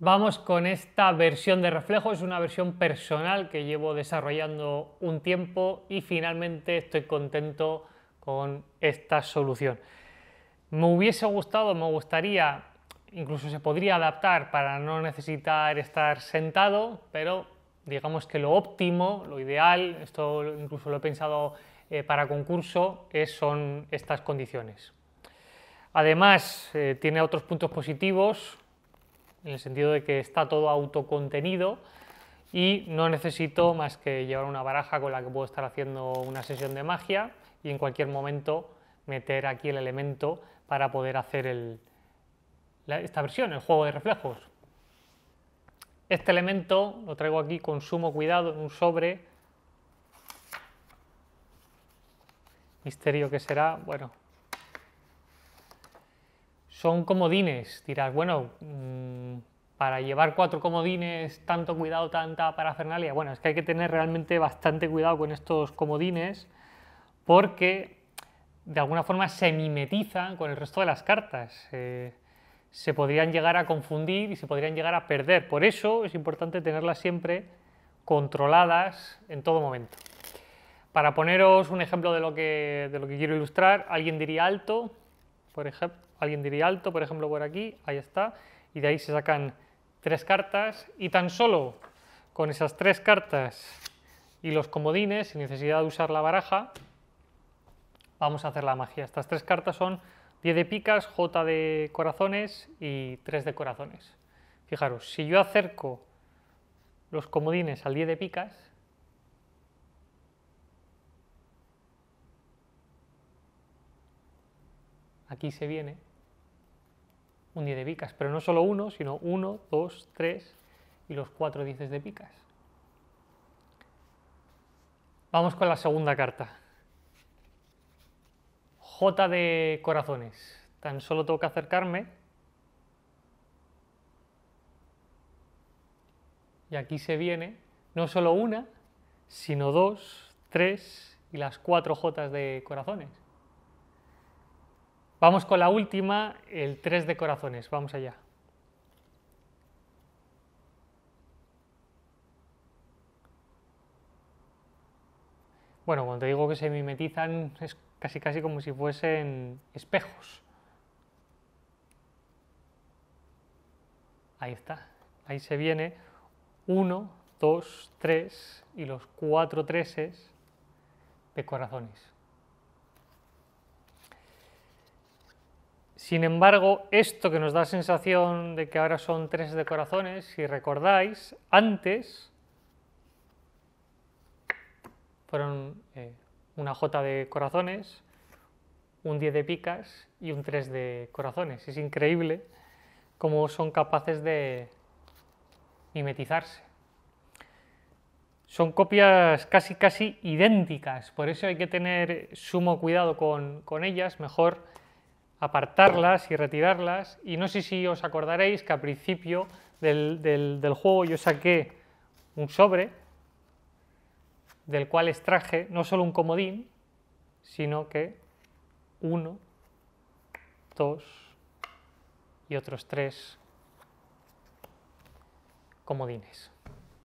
Vamos con esta versión de reflejo, es una versión personal que llevo desarrollando un tiempo y finalmente estoy contento con esta solución. Me hubiese gustado, me gustaría, incluso se podría adaptar para no necesitar estar sentado, pero digamos que lo óptimo, lo ideal, esto incluso lo he pensado eh, para concurso, es, son estas condiciones. Además, eh, tiene otros puntos positivos, en el sentido de que está todo autocontenido y no necesito más que llevar una baraja con la que puedo estar haciendo una sesión de magia y en cualquier momento meter aquí el elemento para poder hacer esta versión, el juego de reflejos. Este elemento lo traigo aquí con sumo cuidado en un sobre. Misterio que será, bueno. Son comodines, dirás, bueno, mm, para llevar cuatro comodines, tanto cuidado, tanta parafernalia. Bueno, es que hay que tener realmente bastante cuidado con estos comodines porque de alguna forma se mimetizan con el resto de las cartas. Eh, se podrían llegar a confundir y se podrían llegar a perder. Por eso es importante tenerlas siempre controladas en todo momento. Para poneros un ejemplo de lo que, de lo que quiero ilustrar, alguien diría alto, por ejemplo, alguien diría alto, por ejemplo, por aquí, ahí está, y de ahí se sacan tres cartas y tan solo con esas tres cartas y los comodines, sin necesidad de usar la baraja, vamos a hacer la magia. Estas tres cartas son 10 de picas, J de corazones y 3 de corazones. Fijaros, si yo acerco los comodines al 10 de picas, aquí se viene un 10 de picas, pero no solo uno, sino 1, 2, 3 y los 4 10 de picas. Vamos con la segunda carta. J de corazones. Tan solo tengo que acercarme. Y aquí se viene no solo una, sino 2 3 y las 4 J de corazones. Vamos con la última, el 3 de corazones. Vamos allá. Bueno, cuando digo que se mimetizan es casi casi como si fuesen espejos. Ahí está. Ahí se viene uno, dos, tres y los cuatro treses de corazones. Sin embargo, esto que nos da sensación de que ahora son tres de corazones, si recordáis, antes fueron eh, una J de corazones, un 10 de picas y un 3 de corazones. Es increíble cómo son capaces de mimetizarse. Son copias casi casi idénticas, por eso hay que tener sumo cuidado con, con ellas, mejor apartarlas y retirarlas. Y no sé si os acordaréis que al principio del, juego yo saqué un sobre del cual extraje no solo un comodín, sino que uno, dos y otros tres comodines.